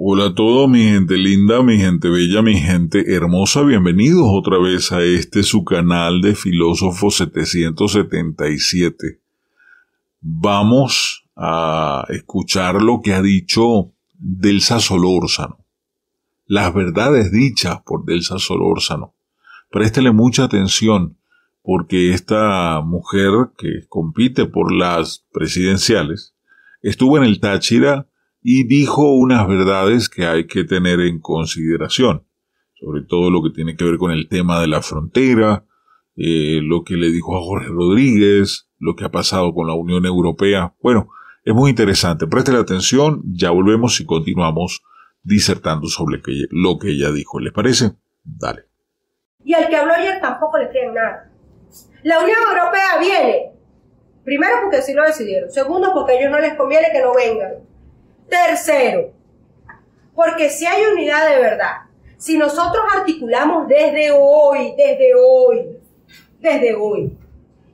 Hola a todos, mi gente linda, mi gente bella, mi gente hermosa. Bienvenidos otra vez a este su canal de Filósofo 777. Vamos a escuchar lo que ha dicho Delsa Solórzano. Las verdades dichas por Delsa Solórzano. Préstele mucha atención porque esta mujer que compite por las presidenciales estuvo en el Táchira y dijo unas verdades que hay que tener en consideración, sobre todo lo que tiene que ver con el tema de la frontera, eh, lo que le dijo a Jorge Rodríguez, lo que ha pasado con la Unión Europea. Bueno, es muy interesante. Preste la atención, ya volvemos y continuamos disertando sobre lo que ella dijo. ¿Les parece? Dale. Y al que habló ayer tampoco le creen nada. La Unión Europea viene. Primero porque si lo decidieron. Segundo porque a ellos no les conviene que no vengan. Tercero, porque si hay unidad de verdad, si nosotros articulamos desde hoy, desde hoy, desde hoy,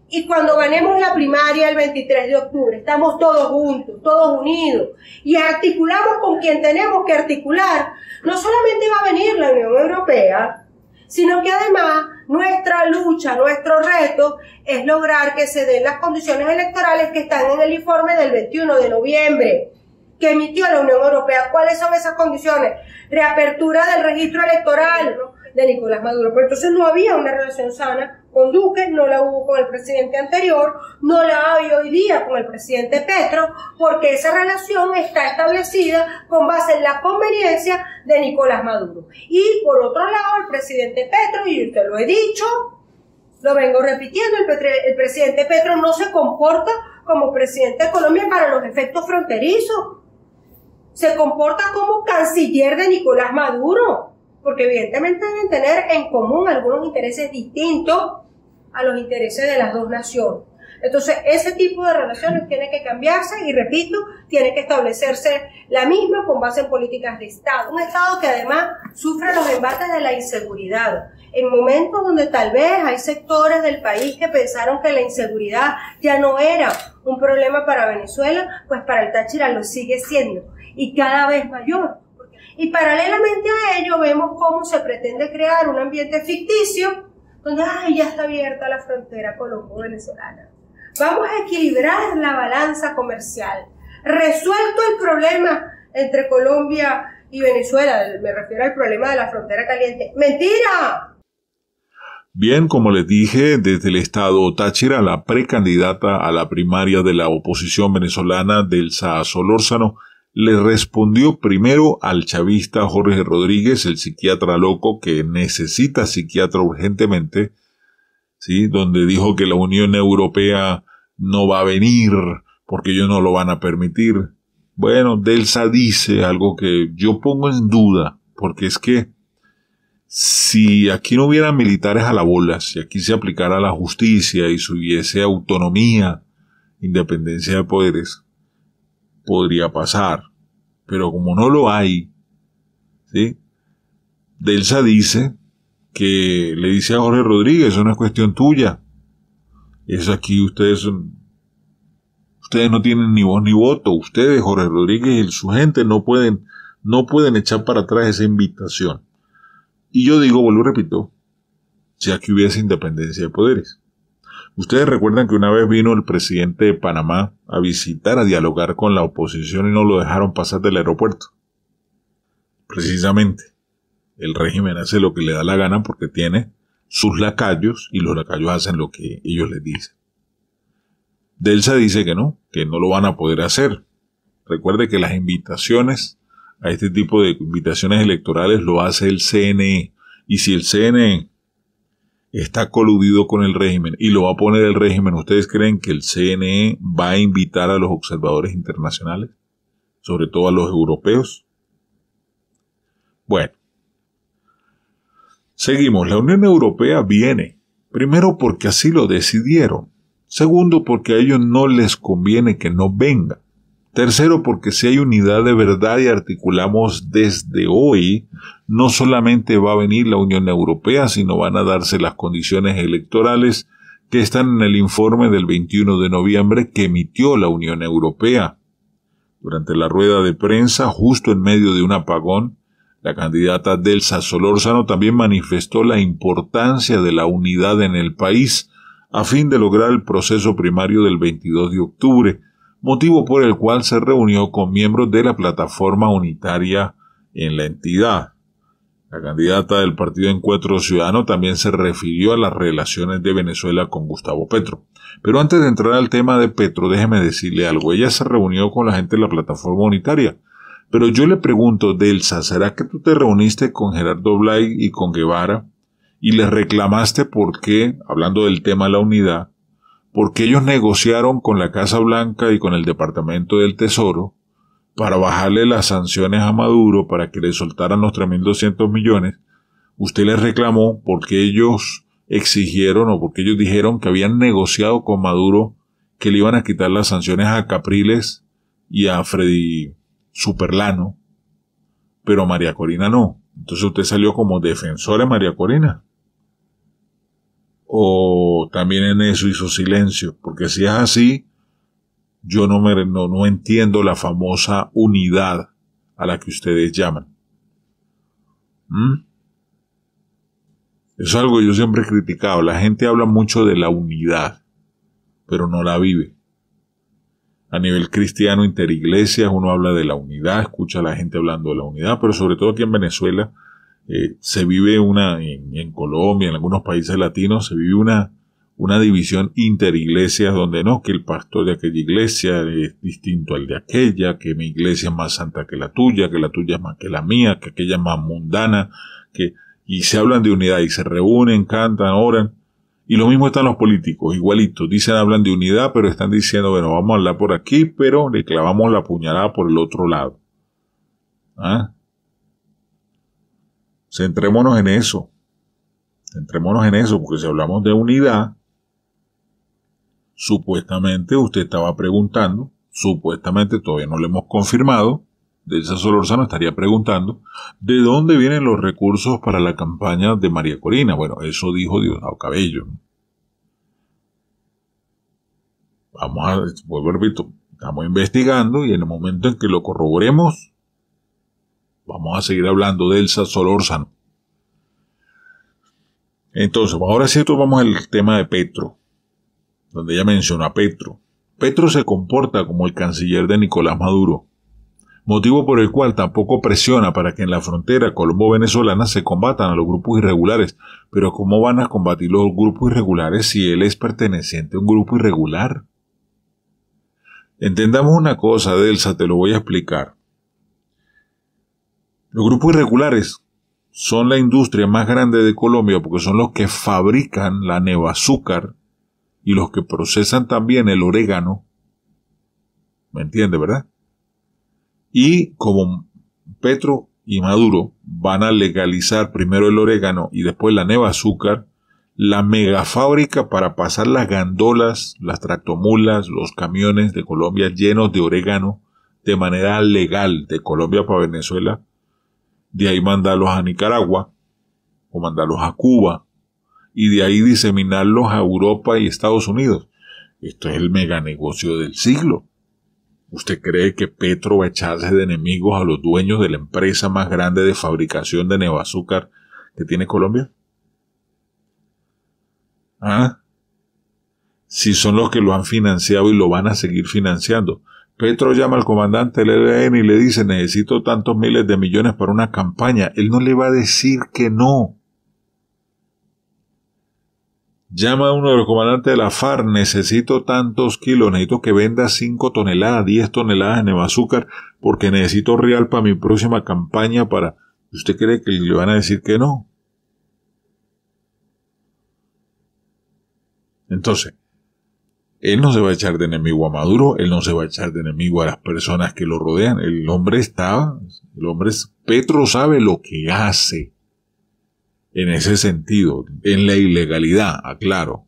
y cuando ganemos la primaria el 23 de octubre, estamos todos juntos, todos unidos, y articulamos con quien tenemos que articular, no solamente va a venir la Unión Europea, sino que además nuestra lucha, nuestro reto es lograr que se den las condiciones electorales que están en el informe del 21 de noviembre que emitió la Unión Europea. ¿Cuáles son esas condiciones? Reapertura del registro electoral de Nicolás Maduro. Pero entonces no había una relación sana con Duque, no la hubo con el presidente anterior, no la hay hoy día con el presidente Petro, porque esa relación está establecida con base en la conveniencia de Nicolás Maduro. Y por otro lado, el presidente Petro, y usted lo he dicho, lo vengo repitiendo, el presidente Petro no se comporta como presidente de Colombia para los efectos fronterizos se comporta como canciller de Nicolás Maduro, porque evidentemente deben tener en común algunos intereses distintos a los intereses de las dos naciones. Entonces, ese tipo de relaciones tiene que cambiarse y, repito, tiene que establecerse la misma con base en políticas de Estado. Un Estado que además sufre los embates de la inseguridad. En momentos donde tal vez hay sectores del país que pensaron que la inseguridad ya no era un problema para Venezuela, pues para el Táchira lo sigue siendo y cada vez mayor. Y paralelamente a ello vemos cómo se pretende crear un ambiente ficticio donde Ay, ya está abierta la frontera colombo-venezolana Vamos a equilibrar la balanza comercial. Resuelto el problema entre Colombia y Venezuela, me refiero al problema de la frontera caliente. ¡Mentira! Bien, como les dije, desde el estado Táchira, la precandidata a la primaria de la oposición venezolana del Solórzano le respondió primero al chavista Jorge Rodríguez, el psiquiatra loco que necesita psiquiatra urgentemente, ¿sí? Donde dijo que la Unión Europea no va a venir porque ellos no lo van a permitir. Bueno, Delsa dice algo que yo pongo en duda, porque es que si aquí no hubiera militares a la bola, si aquí se aplicara la justicia y subiese autonomía, independencia de poderes, podría pasar. Pero como no lo hay, ¿sí? Delsa dice que le dice a Jorge Rodríguez, eso no es cuestión tuya. Es aquí ustedes ustedes no tienen ni voz ni voto, ustedes, Jorge Rodríguez y su gente no pueden, no pueden echar para atrás esa invitación. Y yo digo, vuelvo repito, si aquí hubiese independencia de poderes. Ustedes recuerdan que una vez vino el presidente de Panamá a visitar, a dialogar con la oposición y no lo dejaron pasar del aeropuerto. Precisamente el régimen hace lo que le da la gana porque tiene sus lacayos y los lacayos hacen lo que ellos les dicen. Delsa dice que no, que no lo van a poder hacer. Recuerde que las invitaciones a este tipo de invitaciones electorales lo hace el CNE. Y si el CNE está coludido con el régimen y lo va a poner el régimen, ¿ustedes creen que el CNE va a invitar a los observadores internacionales? Sobre todo a los europeos. Bueno, Seguimos, la Unión Europea viene, primero porque así lo decidieron, segundo porque a ellos no les conviene que no venga, tercero porque si hay unidad de verdad y articulamos desde hoy, no solamente va a venir la Unión Europea, sino van a darse las condiciones electorales que están en el informe del 21 de noviembre que emitió la Unión Europea. Durante la rueda de prensa, justo en medio de un apagón, la candidata Delsa Solórzano también manifestó la importancia de la unidad en el país a fin de lograr el proceso primario del 22 de octubre, motivo por el cual se reunió con miembros de la plataforma unitaria en la entidad. La candidata del Partido Encuentro Ciudadano también se refirió a las relaciones de Venezuela con Gustavo Petro. Pero antes de entrar al tema de Petro, déjeme decirle algo. Ella se reunió con la gente de la plataforma unitaria pero yo le pregunto, Delsa, ¿será que tú te reuniste con Gerardo Blay y con Guevara y les reclamaste por qué, hablando del tema de la unidad, porque ellos negociaron con la Casa Blanca y con el Departamento del Tesoro para bajarle las sanciones a Maduro para que le soltaran los 3.200 millones, usted les reclamó porque ellos exigieron o porque ellos dijeron que habían negociado con Maduro que le iban a quitar las sanciones a Capriles y a Freddy Superlano, pero María Corina no. Entonces usted salió como defensora de María Corina. O también en eso hizo silencio, porque si es así, yo no, no, entiendo la famosa unidad a la que ustedes llaman. ¿Mm? es algo yo siempre he criticado. La gente habla mucho de la unidad, pero no la vive a nivel cristiano, interiglesias, uno habla de la unidad, escucha a la gente hablando de la unidad, pero sobre todo aquí en Venezuela eh, se vive una, en, en, Colombia, en algunos países latinos, se vive una, una división interiglesias donde no, que el pastor de aquella iglesia es distinto al de aquella, que mi iglesia es más santa que la tuya, que la tuya es más que la mía, que aquella es más mundana, que, y se hablan de unidad y se reúnen, cantan, oran, y lo mismo están los políticos, igualitos. Dicen, hablan de unidad, pero están diciendo, bueno, vamos a hablar por aquí, pero le clavamos la puñalada por el otro lado. ¿Ah? Centrémonos en eso. Centrémonos en eso, porque si hablamos de unidad, supuestamente usted estaba preguntando, supuestamente todavía no lo hemos confirmado, Delsa Solórzano estaría preguntando de dónde vienen los recursos para la campaña de María Corina. Bueno, eso dijo Diosdado Cabello. Vamos a, vuelvo repito, estamos investigando y en el momento en que lo corroboremos, vamos a seguir hablando de Elsa Solórzano. Entonces, ahora sí vamos al tema de Petro, donde ella menciona a Petro. Petro se comporta como el canciller de Nicolás Maduro motivo por el cual tampoco presiona para que en la frontera colombo-venezolana se combatan a los grupos irregulares. Pero ¿cómo van a combatir los grupos irregulares si él es perteneciente a un grupo irregular? Entendamos una cosa, Delsa, te lo voy a explicar. Los grupos irregulares son la industria más grande de Colombia porque son los que fabrican la azúcar y los que procesan también el orégano. ¿Me entiende, verdad? Y como Petro y Maduro van a legalizar primero el orégano y después la neva azúcar, la mega fábrica para pasar las gandolas, las tractomulas, los camiones de Colombia llenos de orégano de manera legal de Colombia para Venezuela, de ahí mandarlos a Nicaragua o mandarlos a Cuba y de ahí diseminarlos a Europa y Estados Unidos. Esto es el mega negocio del siglo. ¿Usted cree que Petro va a echarse de enemigos a los dueños de la empresa más grande de fabricación de nevazúcar que tiene Colombia? ¿Ah? Si son los que lo han financiado y lo van a seguir financiando. Petro llama al comandante del ELN y le dice, necesito tantos miles de millones para una campaña. Él no le va a decir que no. Llama a uno de los comandantes de la FAR. necesito tantos kilos, necesito que venda 5 toneladas, 10 toneladas de azúcar, porque necesito real para mi próxima campaña para... ¿Usted cree que le van a decir que no? Entonces, él no se va a echar de enemigo a Maduro, él no se va a echar de enemigo a las personas que lo rodean. El hombre estaba, el hombre es, Petro sabe lo que hace en ese sentido, en la ilegalidad, aclaro.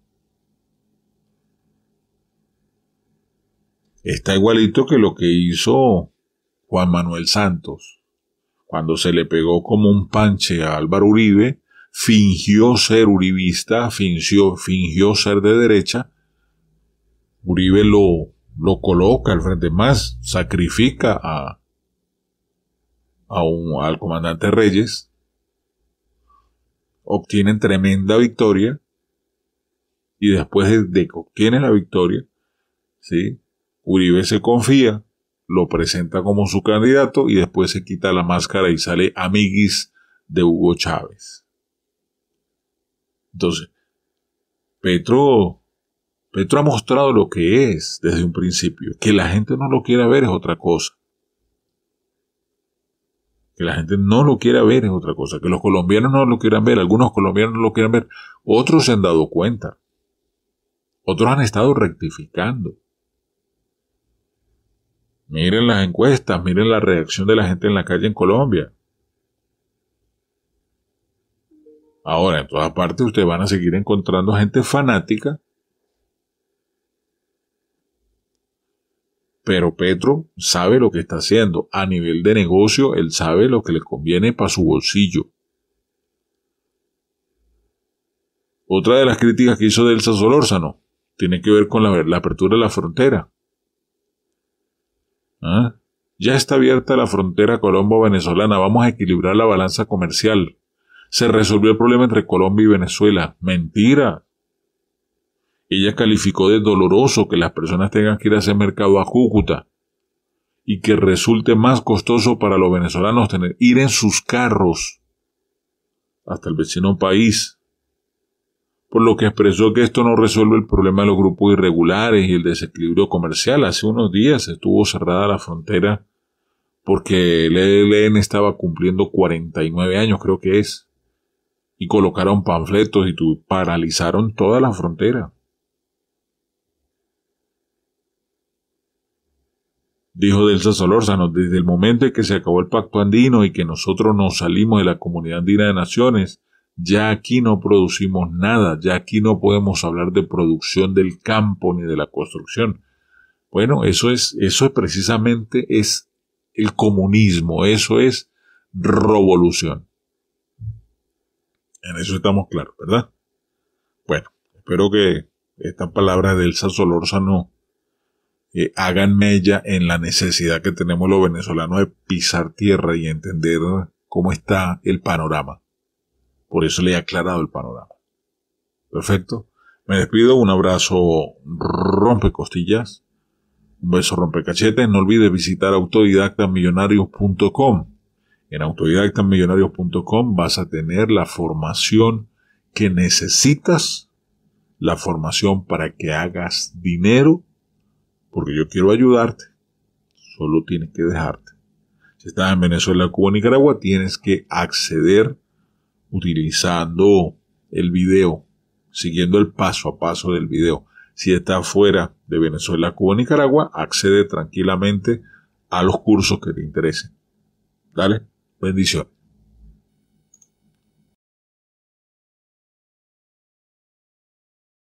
Está igualito que lo que hizo Juan Manuel Santos. Cuando se le pegó como un panche a Álvaro Uribe, fingió ser uribista, fingió, fingió ser de derecha. Uribe lo, lo coloca al frente más, sacrifica a, a al comandante Reyes obtienen tremenda victoria y después de, que obtiene la victoria, ¿sí? Uribe se confía, lo presenta como su candidato y después se quita la máscara y sale amiguis de Hugo Chávez. Entonces, Petro, Petro ha mostrado lo que es desde un principio. Que la gente no lo quiera ver es otra cosa. Que la gente no lo quiera ver es otra cosa. Que los colombianos no lo quieran ver. Algunos colombianos no lo quieran ver. Otros se han dado cuenta. Otros han estado rectificando. Miren las encuestas, miren la reacción de la gente en la calle en Colombia. Ahora, en todas partes ustedes van a seguir encontrando gente fanática Pero Petro sabe lo que está haciendo. A nivel de negocio, él sabe lo que le conviene para su bolsillo. Otra de las críticas que hizo Delsa Solórzano tiene que ver con la, apertura de la frontera. ¿Ah? Ya está abierta la frontera colombo-venezolana. Vamos a equilibrar la balanza comercial. Se resolvió el problema entre Colombia y Venezuela. Mentira. Ella calificó de doloroso que las personas tengan que ir a ese mercado a Cúcuta y que resulte más costoso para los venezolanos tener ir en sus carros hasta el vecino país. Por lo que expresó que esto no resuelve el problema de los grupos irregulares y el desequilibrio comercial. Hace unos días estuvo cerrada la frontera porque el ELN estaba cumpliendo 49 años, creo que es, y colocaron panfletos y paralizaron toda la frontera. dijo Delsa Solórzano, desde el momento en que se acabó el pacto andino y que nosotros nos salimos de la comunidad andina de naciones, ya aquí no producimos nada, ya aquí no podemos hablar de producción del campo ni de la construcción. Bueno, eso es, eso precisamente es el comunismo, eso es revolución. En eso estamos claros, ¿verdad? Bueno, espero que estas palabras del Solórzano Háganme eh, ella en la necesidad que tenemos los venezolanos de pisar tierra y entender cómo está el panorama. Por eso le he aclarado el panorama. Perfecto. Me despido. Un abrazo rompe costillas. Un beso rompe cachetes. No olvides visitar autodidactamillonarios.com. En autodidactamillonarios.com vas a tener la formación que necesitas, la formación para que hagas dinero porque yo quiero ayudarte, solo tienes que dejarte. Si estás en Venezuela, Cuba, Nicaragua, tienes que acceder utilizando el video, siguiendo el paso a paso del video. Si estás fuera de Venezuela, Cuba, Nicaragua, accede tranquilamente a los cursos que te interesen. Dale, bendiciones.